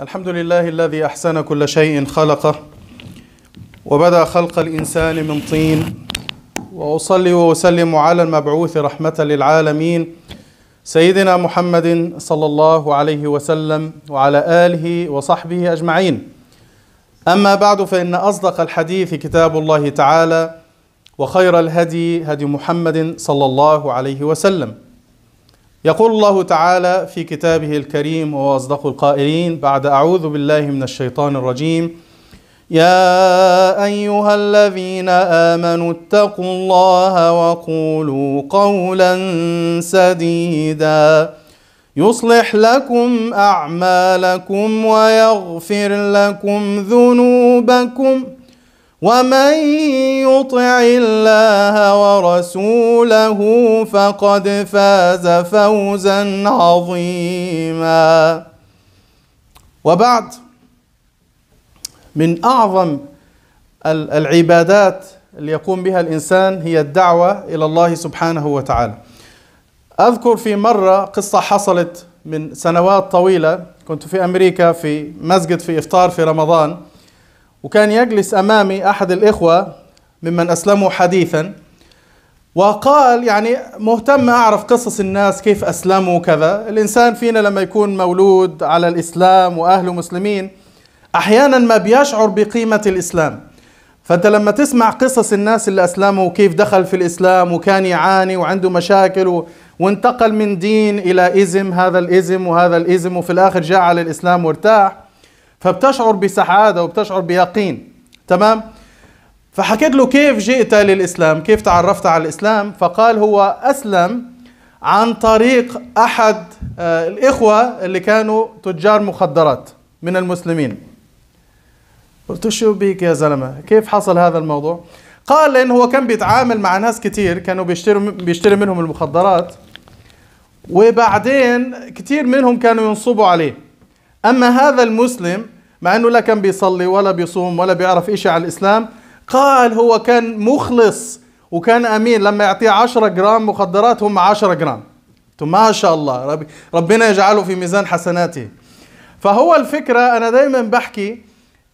الحمد لله الذي أحسن كل شيء خلقه وبدأ خلق الإنسان من طين وأصلي وأسلم على المبعوث رحمة للعالمين سيدنا محمد صلى الله عليه وسلم وعلى آله وصحبه أجمعين أما بعد فإن أصدق الحديث كتاب الله تعالى وخير الهدي هدي محمد صلى الله عليه وسلم يقول الله تعالى في كتابه الكريم وهو أصدق القائلين بعد أعوذ بالله من الشيطان الرجيم يا أيها الذين آمنوا اتقوا الله وقولوا قولا سديدا يصلح لكم أعمالكم ويغفر لكم ذنوبكم ومن يطع الله ورسوله فقد فاز فوزا عظيما وبعد من اعظم العبادات اللي يقوم بها الانسان هي الدعوه الى الله سبحانه وتعالى اذكر في مره قصه حصلت من سنوات طويله كنت في امريكا في مسجد في افطار في رمضان وكان يجلس أمامي أحد الإخوة ممن أسلموا حديثا وقال يعني مهتم أعرف قصص الناس كيف أسلموا وكذا الإنسان فينا لما يكون مولود على الإسلام وأهله مسلمين أحيانا ما بيشعر بقيمة الإسلام فأنت لما تسمع قصص الناس اللي أسلموا وكيف دخل في الإسلام وكان يعاني وعنده مشاكل وانتقل من دين إلى إزم هذا الإزم وهذا الإزم وفي الآخر جاء على الإسلام وارتاح فبتشعر بسعادة وبتشعر بيقين تمام فحكيت له كيف جئت للإسلام كيف تعرفت على الإسلام فقال هو أسلم عن طريق أحد آه، الإخوة اللي كانوا تجار مخدرات من المسلمين قلت شو بيك يا زلمة كيف حصل هذا الموضوع قال لأن هو كان بيتعامل مع ناس كتير كانوا بيشتروا بيشتري منهم المخدرات وبعدين كتير منهم كانوا ينصبوا عليه أما هذا المسلم مع انه لا كان بيصلي ولا بيصوم ولا بيعرف اشي على الاسلام قال هو كان مخلص وكان امين لما يعطيه 10 جرام مخدرات هم 10 جرام ما شاء الله ربنا يجعله في ميزان حسناته فهو الفكرة أنا دايما بحكي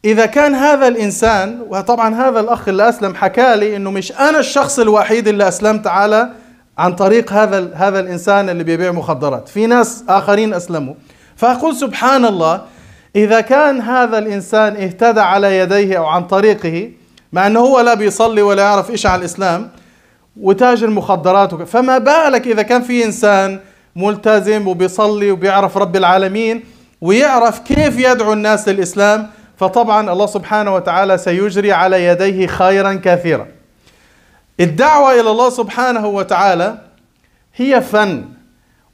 إذا كان هذا الإنسان وطبعا هذا الأخ اللي أسلم حكى لي إنه مش أنا الشخص الوحيد اللي أسلمت على عن طريق هذا هذا الإنسان اللي بيبيع مخدرات في ناس آخرين أسلموا فأقول سبحان الله إذا كان هذا الإنسان اهتدى على يديه أو عن طريقه مع أنه هو لا بيصلي ولا يعرف إيش على الإسلام وتاجر مخدرات وك... فما بالك إذا كان في إنسان ملتزم وبيصلي وبيعرف رب العالمين ويعرف كيف يدعو الناس للإسلام فطبعا الله سبحانه وتعالى سيجري على يديه خيرا كثيرا الدعوة إلى الله سبحانه وتعالى هي فن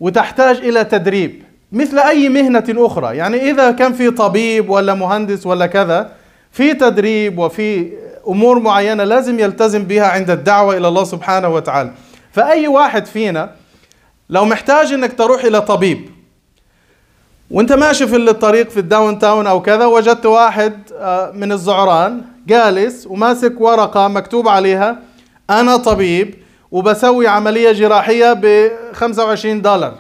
وتحتاج إلى تدريب مثل أي مهنة أخرى يعني إذا كان في طبيب ولا مهندس ولا كذا في تدريب وفي أمور معينة لازم يلتزم بها عند الدعوة إلى الله سبحانه وتعالى فأي واحد فينا لو محتاج إنك تروح إلى طبيب وانت ماشي في الطريق في الداون تاون او كذا وجدت واحد آه، من الزعران جالس وماسك ورقه مكتوب عليها انا طبيب وبسوي عمليه جراحيه ب 25 دولار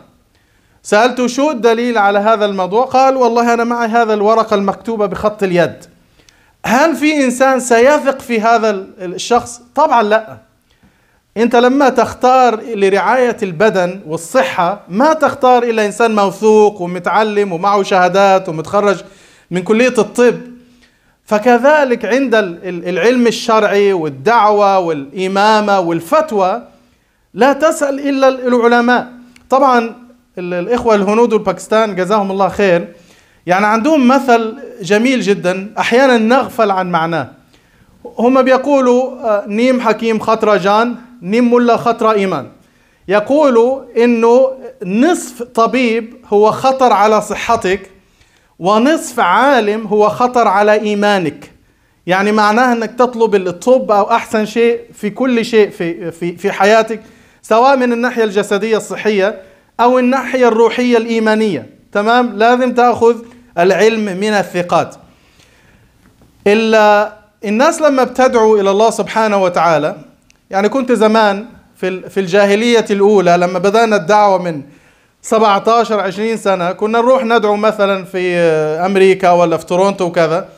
سألته شو الدليل على هذا الموضوع قال والله أنا معي هذا الورقة المكتوبة بخط اليد هل في إنسان سيثق في هذا الشخص؟ طبعا لا أنت لما تختار لرعاية البدن والصحة ما تختار إلا إنسان موثوق ومتعلم ومعه شهادات ومتخرج من كلية الطب فكذلك عند العلم الشرعي والدعوة والإمامة والفتوى لا تسأل إلا العلماء طبعا الإخوة الهنود والباكستان جزاهم الله خير يعني عندهم مثل جميل جدا أحيانا نغفل عن معناه هم بيقولوا آه، نيم حكيم خطرة جان نيم ملا خطرة إيمان يقولوا إنه نصف طبيب هو خطر على صحتك ونصف عالم هو خطر على إيمانك يعني معناه انك تطلب الطب او احسن شيء في كل شيء في في في حياتك سواء من الناحيه الجسديه الصحيه أو الناحية الروحية الإيمانية تمام لازم تأخذ العلم من الثقات إلا الناس لما بتدعو إلى الله سبحانه وتعالى يعني كنت زمان في في الجاهلية الأولى لما بدأنا الدعوة من 17 20 سنة كنا نروح ندعو مثلا في أمريكا ولا في تورونتو وكذا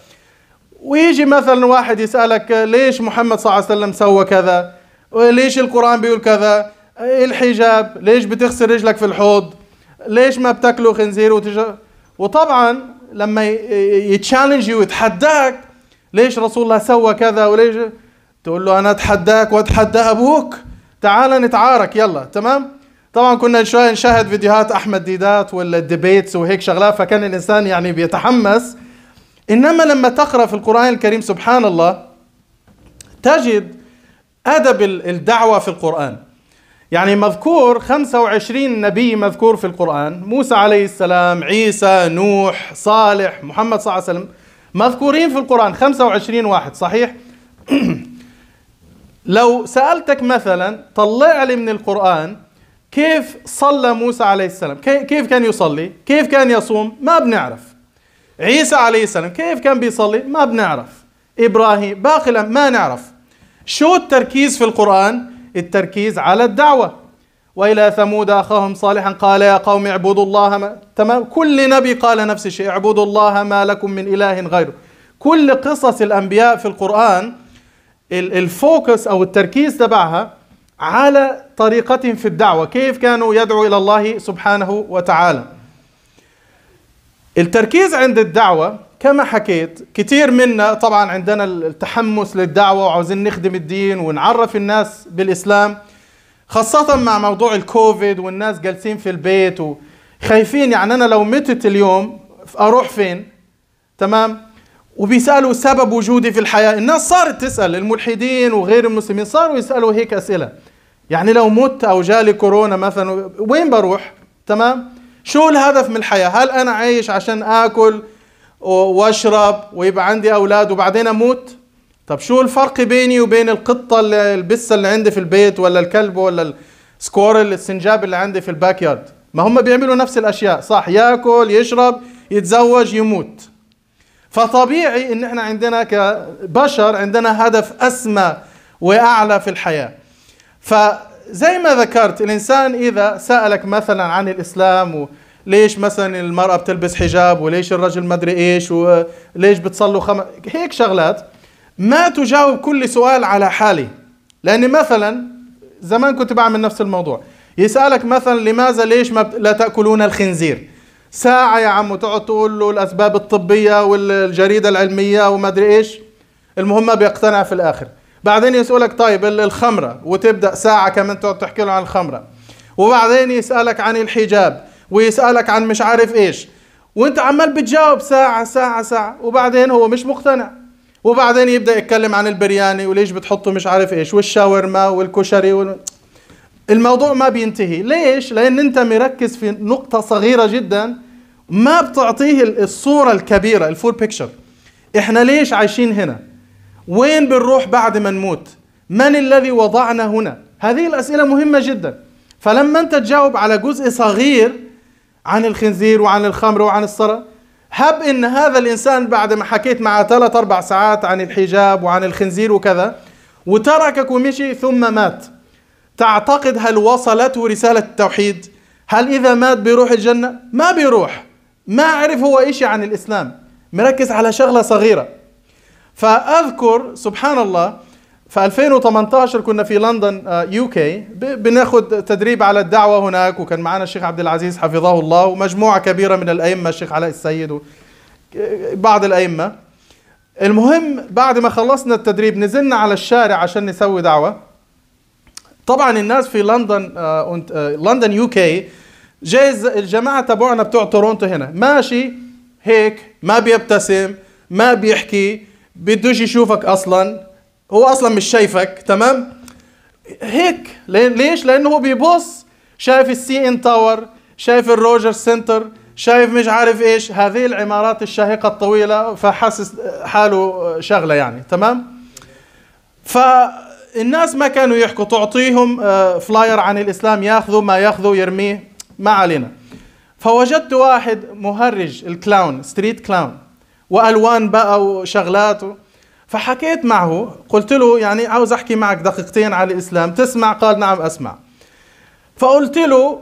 ويجي مثلا واحد يسألك ليش محمد صلى الله عليه وسلم سوى كذا وليش القرآن بيقول كذا ايه الحجاب ليش بتغسل رجلك في الحوض ليش ما بتاكلوا خنزير وتج... وطبعا لما يتشالنج ويتحداك ليش رسول الله سوى كذا وليش تقول له انا اتحداك واتحدى ابوك تعال نتعارك يلا تمام طبعا كنا شويه نشاهد فيديوهات احمد ديدات ولا الديبيتس وهيك شغلات فكان الانسان يعني بيتحمس انما لما تقرا في القران الكريم سبحان الله تجد ادب الدعوه في القران يعني مذكور 25 نبي مذكور في القرآن موسى عليه السلام عيسى نوح صالح محمد صلى الله عليه وسلم مذكورين في القرآن 25 واحد صحيح لو سألتك مثلا طلع لي من القرآن كيف صلى موسى عليه السلام كيف كان يصلي كيف كان يصوم ما بنعرف عيسى عليه السلام كيف كان بيصلي ما بنعرف إبراهيم باقي ما نعرف شو التركيز في القرآن التركيز على الدعوة وإلى ثمود أخاهم صالحا قال يا قوم اعبدوا الله ما تمام كل نبي قال نفس الشيء اعبدوا الله ما لكم من إله غيره كل قصص الأنبياء في القرآن الفوكس أو التركيز تبعها على طريقتهم في الدعوة كيف كانوا يدعو إلى الله سبحانه وتعالى التركيز عند الدعوة كما حكيت كتير منا طبعا عندنا التحمس للدعوة وعاوزين نخدم الدين ونعرف الناس بالإسلام خاصة مع موضوع الكوفيد والناس جالسين في البيت وخايفين يعني أنا لو متت اليوم أروح فين تمام وبيسألوا سبب وجودي في الحياة الناس صارت تسأل الملحدين وغير المسلمين صاروا يسألوا هيك أسئلة يعني لو مت أو جالي كورونا مثلا وين بروح تمام شو الهدف من الحياة هل أنا عايش عشان آكل واشرب ويبقى عندي اولاد وبعدين اموت طب شو الفرق بيني وبين القطه اللي البسه اللي عندي في البيت ولا الكلب ولا السكورل السنجاب اللي عندي في الباك يارد ما هم بيعملوا نفس الاشياء صح ياكل يشرب يتزوج يموت فطبيعي ان احنا عندنا كبشر عندنا هدف اسمى واعلى في الحياه فزي ما ذكرت الانسان اذا سالك مثلا عن الاسلام و ليش مثلا المرأة بتلبس حجاب وليش الرجل مدري ايش وليش بتصلوا خم... هيك شغلات ما تجاوب كل سؤال على حالي لأني مثلا زمان كنت بعمل نفس الموضوع يسألك مثلا لماذا ليش ما بت... لا تأكلون الخنزير ساعة يا عم وتقعد تقول له الأسباب الطبية والجريدة العلمية وما أدري إيش المهم ما بيقتنع في الآخر بعدين يسألك طيب الخمرة وتبدأ ساعة كمان تقعد تحكي له عن الخمرة وبعدين يسألك عن الحجاب ويسالك عن مش عارف ايش وانت عمال بتجاوب ساعه ساعه ساعه وبعدين هو مش مقتنع وبعدين يبدا يتكلم عن البرياني وليش بتحطوا مش عارف ايش والشاورما والكشري وال... الموضوع ما بينتهي ليش لان انت مركز في نقطه صغيره جدا ما بتعطيه الصوره الكبيره الفول بيكتشر احنا ليش عايشين هنا وين بنروح بعد ما نموت من الذي وضعنا هنا هذه الاسئله مهمه جدا فلما انت تجاوب على جزء صغير عن الخنزير وعن الخمر وعن الصلاة هب ان هذا الانسان بعد ما حكيت معه ثلاث اربع ساعات عن الحجاب وعن الخنزير وكذا وتركك ومشي ثم مات تعتقد هل وصلته رسالة التوحيد هل إذا مات بيروح الجنة ما بيروح ما عرف هو إشي يعني عن الإسلام مركز على شغلة صغيرة فأذكر سبحان الله ف 2018 كنا في لندن آه، يو كي بناخد تدريب على الدعوه هناك وكان معنا الشيخ عبد العزيز حفظه الله ومجموعه كبيره من الائمه الشيخ علاء السيد وبعض الائمه المهم بعد ما خلصنا التدريب نزلنا على الشارع عشان نسوي دعوه طبعا الناس في لندن آه، آه، لندن يو كي جايز الجماعه تبعنا بتوع تورونتو هنا ماشي هيك ما بيبتسم ما بيحكي بدوش يشوفك اصلا هو اصلا مش شايفك تمام هيك ليش لانه هو بيبص شايف السي ان تاور شايف الروجر سنتر شايف مش عارف ايش هذه العمارات الشاهقه الطويله فحاسس حاله شغله يعني تمام فالناس ما كانوا يحكوا تعطيهم فلاير آه، عن الاسلام ياخذوا ما ياخذوا يرميه ما علينا فوجدت واحد مهرج الكلاون ستريت كلاون والوان بقى وشغلات فحكيت معه قلت له يعني عاوز احكي معك دقيقتين على الاسلام تسمع قال نعم اسمع فقلت له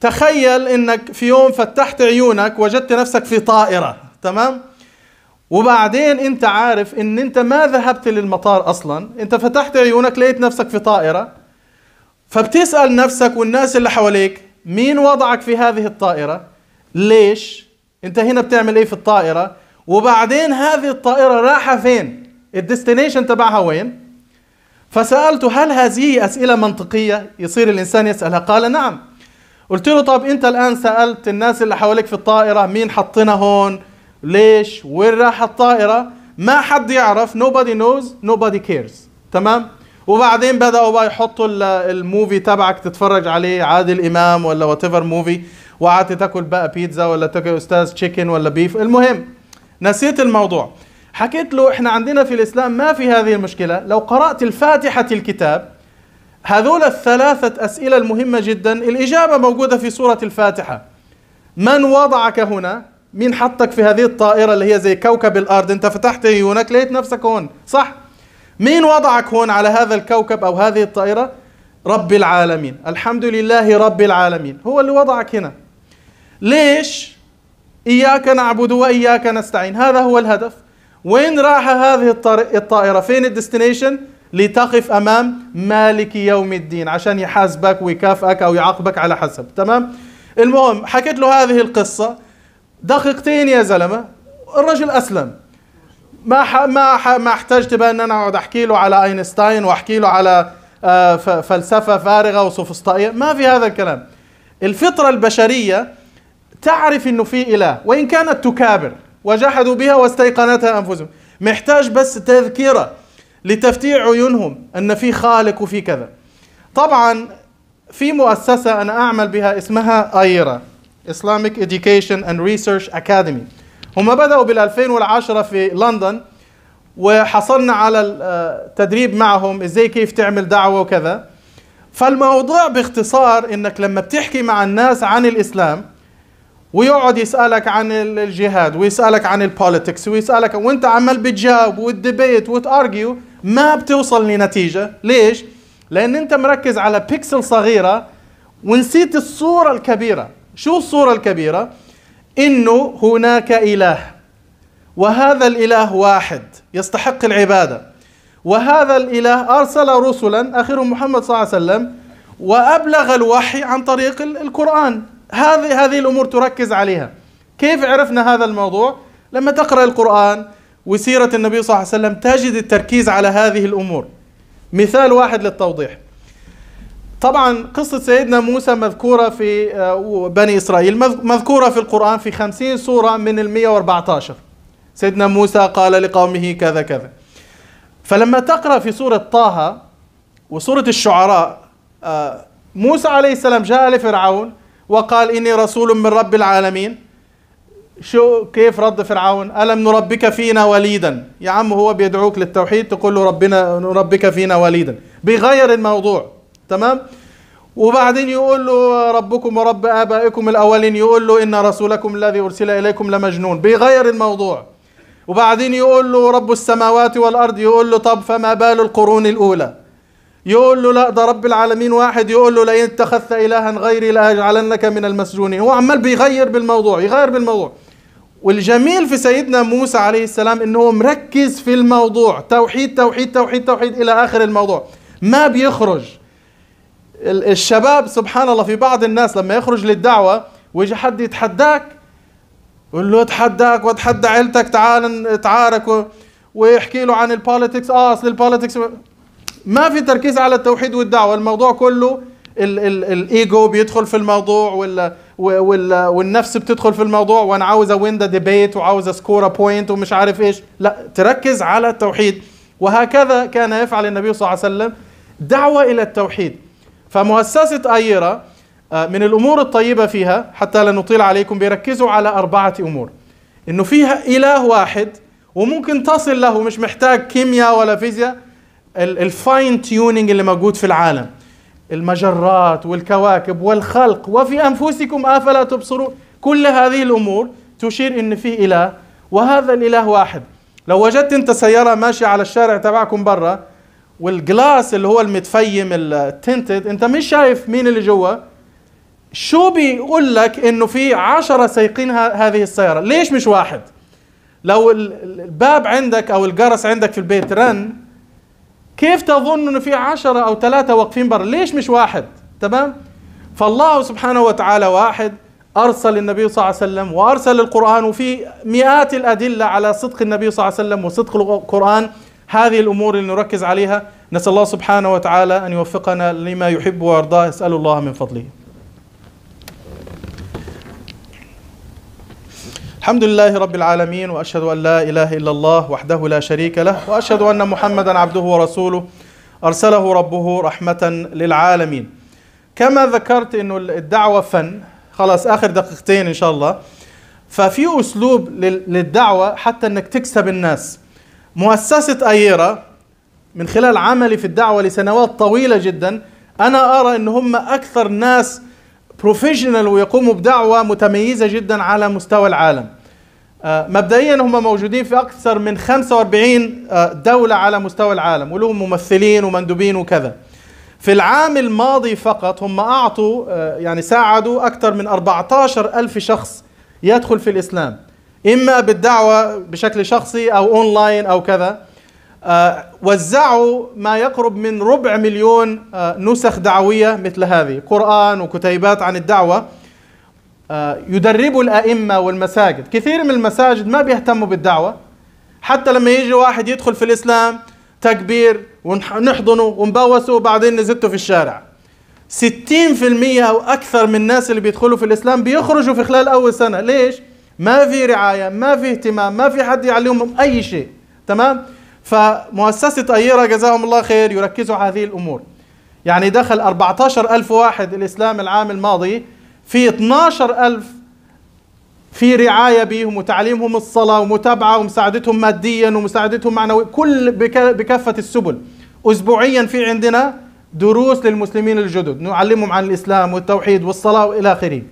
تخيل انك في يوم فتحت عيونك وجدت نفسك في طائره تمام وبعدين انت عارف ان انت ما ذهبت للمطار اصلا انت فتحت عيونك لقيت نفسك في طائره فبتسال نفسك والناس اللي حواليك مين وضعك في هذه الطائره ليش انت هنا بتعمل ايه في الطائره وبعدين هذه الطائره راحه فين الديستنيشن تبعها وين فسالته هل هذه اسئله منطقيه يصير الانسان يسالها قال نعم قلت له طب انت الان سالت الناس اللي حواليك في الطائره مين حطنا هون ليش وين راح الطائره ما حد يعرف nobody knows nobody cares تمام وبعدين بداوا بقى يحطوا الموفي تبعك تتفرج عليه عادل امام ولا وات ايفر موفي وقعدت تاكل بقى بيتزا ولا تاكل استاذ تشيكن ولا بيف المهم نسيت الموضوع حكيت له احنا عندنا في الاسلام ما في هذه المشكله لو قرات الفاتحه الكتاب هذول الثلاثه اسئله المهمه جدا الاجابه موجوده في سوره الفاتحه من وضعك هنا مين حطك في هذه الطائره اللي هي زي كوكب الارض انت فتحت عيونك لقيت نفسك هون صح مين وضعك هون على هذا الكوكب او هذه الطائره رب العالمين الحمد لله رب العالمين هو اللي وضعك هنا ليش إياك نعبد وإياك نستعين هذا هو الهدف وين راح هذه الطائرة فين الديستنيشن لتقف أمام مالك يوم الدين عشان يحاسبك ويكافئك أو يعاقبك على حسب تمام المهم حكيت له هذه القصة دقيقتين يا زلمة الرجل أسلم ما ح... ما ح... ما احتجت بان انا اقعد احكي له على اينشتاين واحكي له على آه، فلسفه فارغه وسوفسطائيه ما في هذا الكلام الفطره البشريه تعرف انه في اله وان كانت تكابر وجحدوا بها واستيقنتها أنفسهم محتاج بس تذكرة لتفتيح عيونهم أن في خالق وفي كذا طبعا في مؤسسة أنا أعمل بها اسمها أيرا Islamic Education and Research Academy هم بدأوا بال 2010 في لندن وحصلنا على التدريب آه، معهم ازاي كيف تعمل دعوة وكذا فالموضوع باختصار انك لما بتحكي مع الناس عن الاسلام ويقعد يسألك عن الجهاد ويسألك عن البوليتكس ويسألك وانت عمال بتجاوب وتدبيت وتارجيو ما بتوصل لنتيجة ليش؟ لأن انت مركز على بيكسل صغيرة ونسيت الصورة الكبيرة شو الصورة الكبيرة؟ انه هناك إله وهذا الإله واحد يستحق العبادة وهذا الإله أرسل رسلا آخرهم محمد صلى الله عليه وسلم وأبلغ الوحي عن طريق القرآن هذه هذه الامور تركز عليها كيف عرفنا هذا الموضوع لما تقرا القران وسيره النبي صلى الله عليه وسلم تجد التركيز على هذه الامور مثال واحد للتوضيح طبعا قصة سيدنا موسى مذكورة في آه، بني إسرائيل مذكورة في القرآن في خمسين سورة من ال114 سيدنا موسى قال لقومه كذا كذا فلما تقرأ في سورة طه وسورة الشعراء آه، موسى عليه السلام جاء لفرعون وقال إني رسول من رب العالمين شو كيف رد فرعون ألم نربك فينا وليدا يا عم هو بيدعوك للتوحيد تقول له ربنا نربك فينا وليدا بيغير الموضوع تمام وبعدين يقول له ربكم ورب آبائكم الأولين يقول له إن رسولكم الذي أرسل إليكم لمجنون بيغير الموضوع وبعدين يقول له رب السماوات والأرض يقول له طب فما بال القرون الأولى يقول له لا ده رب العالمين واحد يقول له لئن اتخذت الها غيري لاجعلنك من المسجونين هو عمال بيغير بالموضوع يغير بالموضوع والجميل في سيدنا موسى عليه السلام انه هو مركز في الموضوع توحيد توحيد توحيد توحيد الى اخر الموضوع ما بيخرج الشباب سبحان الله في بعض الناس لما يخرج للدعوه ويجي حد يتحداك يقول له اتحداك واتحدى عيلتك تعال تعارك ويحكي له عن البوليتكس اه اصل البوليتكس ما في تركيز على التوحيد والدعوه الموضوع كله الـ الـ الايجو بيدخل في الموضوع وال وال والنفس بتدخل في الموضوع وانا عاوز اوين ذا ديبيت وعاوز اسكور بوينت ومش عارف ايش لا تركز على التوحيد وهكذا كان يفعل النبي صلى الله عليه وسلم دعوه الى التوحيد فمؤسسه ايرا آه، من الامور الطيبه فيها حتى لا نطيل عليكم بيركزوا على اربعه امور انه فيها اله واحد وممكن تصل له مش محتاج كيمياء ولا فيزياء الفاين تيونينج اللي موجود في العالم المجرات والكواكب والخلق وفي انفسكم افلا تبصرون كل هذه الامور تشير ان في اله وهذا الاله واحد لو وجدت انت سياره ماشيه على الشارع تبعكم برا والجلاس اللي هو المتفيم التنتد انت مش شايف مين اللي جوا شو بيقول لك انه في عشرة سايقين هذه السيارة ليش مش واحد لو الباب عندك او الجرس عندك في البيت رن كيف تظن انه في عشرة او ثلاثة واقفين برا ليش مش واحد تمام فالله سبحانه وتعالى واحد أرسل النبي صلى الله عليه وسلم وأرسل القرآن وفي مئات الأدلة على صدق النبي صلى الله عليه وسلم وصدق القرآن هذه الأمور اللي نركز عليها نسأل الله سبحانه وتعالى أن يوفقنا لما يحب ويرضاه أسأل الله من فضله الحمد لله رب العالمين واشهد ان لا اله الا الله وحده لا شريك له واشهد ان محمدا عبده ورسوله ارسله ربه رحمه للعالمين كما ذكرت انه الدعوه فن خلاص اخر دقيقتين ان شاء الله ففي اسلوب للدعوه حتى انك تكسب الناس مؤسسه أييرا من خلال عملي في الدعوه لسنوات طويله جدا انا ارى ان هم اكثر ناس بروفيشنال ويقوموا بدعوه متميزه جدا على مستوى العالم. آه، مبدئيا هم موجودين في اكثر من 45 آه، دوله على مستوى العالم ولهم ممثلين ومندوبين وكذا. في العام الماضي فقط هم اعطوا آه، يعني ساعدوا اكثر من 14 ألف شخص يدخل في الاسلام. اما بالدعوه بشكل شخصي او اونلاين او كذا. آه، وزعوا ما يقرب من ربع مليون آه، نسخ دعوية مثل هذه قرآن وكتيبات عن الدعوة آه، يدربوا الأئمة والمساجد كثير من المساجد ما بيهتموا بالدعوة حتى لما يجي واحد يدخل في الإسلام تكبير ونحضنه ونبوسه وبعدين نزته في الشارع 60% أو أكثر من الناس اللي بيدخلوا في الإسلام بيخرجوا في خلال أول سنة ليش؟ ما في رعاية ما في اهتمام ما في حد يعلمهم أي شيء تمام؟ فمؤسسة أيرة جزاهم الله خير يركزوا على هذه الأمور يعني دخل 14 ألف واحد الإسلام العام الماضي في 12 ألف في رعاية بهم وتعليمهم الصلاة ومتابعة ومساعدتهم ماديا ومساعدتهم معنويا كل بكافة السبل أسبوعيا في عندنا دروس للمسلمين الجدد نعلمهم عن الإسلام والتوحيد والصلاة وإلى آخره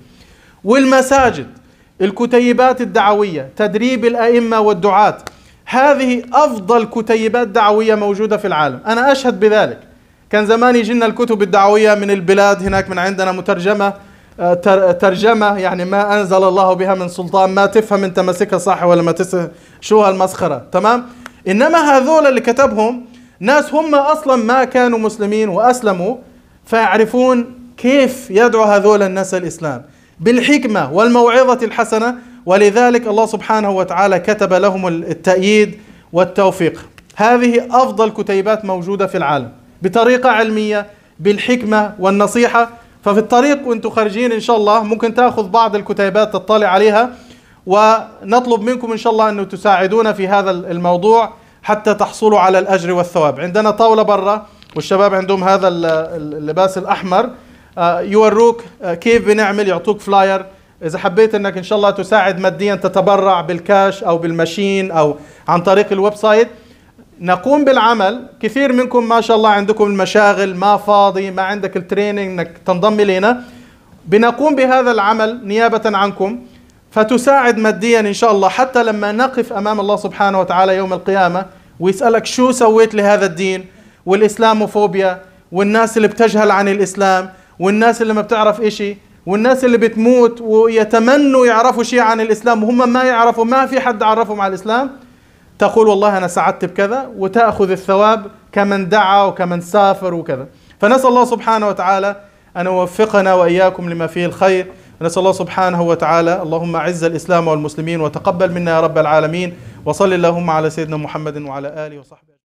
والمساجد الكتيبات الدعوية تدريب الأئمة والدعاة هذه أفضل كتيبات دعوية موجودة في العالم أنا أشهد بذلك كان زمان يجينا الكتب الدعوية من البلاد هناك من عندنا مترجمة آه، ترجمة يعني ما أنزل الله بها من سلطان ما تفهم أنت ماسكها صح ولا ما تفهم شو هالمسخرة تمام إنما هذول اللي كتبهم ناس هم أصلا ما كانوا مسلمين وأسلموا فيعرفون كيف يدعو هذول الناس الإسلام بالحكمة والموعظة الحسنة ولذلك الله سبحانه وتعالى كتب لهم التأييد والتوفيق هذه أفضل كتيبات موجودة في العالم بطريقة علمية بالحكمة والنصيحة ففي الطريق وانتم خارجين ان شاء الله ممكن تاخذ بعض الكتيبات تطلع عليها ونطلب منكم ان شاء الله أن تساعدونا في هذا الموضوع حتى تحصلوا على الاجر والثواب عندنا طاوله برا والشباب عندهم هذا اللباس الاحمر آه، يوروك آه، كيف بنعمل يعطوك فلاير اذا حبيت انك ان شاء الله تساعد ماديا تتبرع بالكاش او بالماشين او عن طريق الويب سايت نقوم بالعمل كثير منكم ما شاء الله عندكم المشاغل ما فاضي ما عندك التريننج انك تنضم الينا بنقوم بهذا العمل نيابه عنكم فتساعد ماديا ان شاء الله حتى لما نقف امام الله سبحانه وتعالى يوم القيامه ويسالك شو سويت لهذا الدين والاسلاموفوبيا والناس اللي بتجهل عن الاسلام والناس اللي ما بتعرف اشي والناس اللي بتموت ويتمنوا يعرفوا شيء عن الإسلام وهم ما يعرفوا ما في حد عرفهم على الإسلام تقول والله أنا سعدت بكذا وتأخذ الثواب كمن دعا وكمن سافر وكذا فنسأل الله سبحانه وتعالى أن يوفقنا وإياكم لما فيه الخير نسال الله سبحانه وتعالى اللهم أعز الإسلام والمسلمين وتقبل منا يا رب العالمين وصل اللهم على سيدنا محمد وعلى آله وصحبه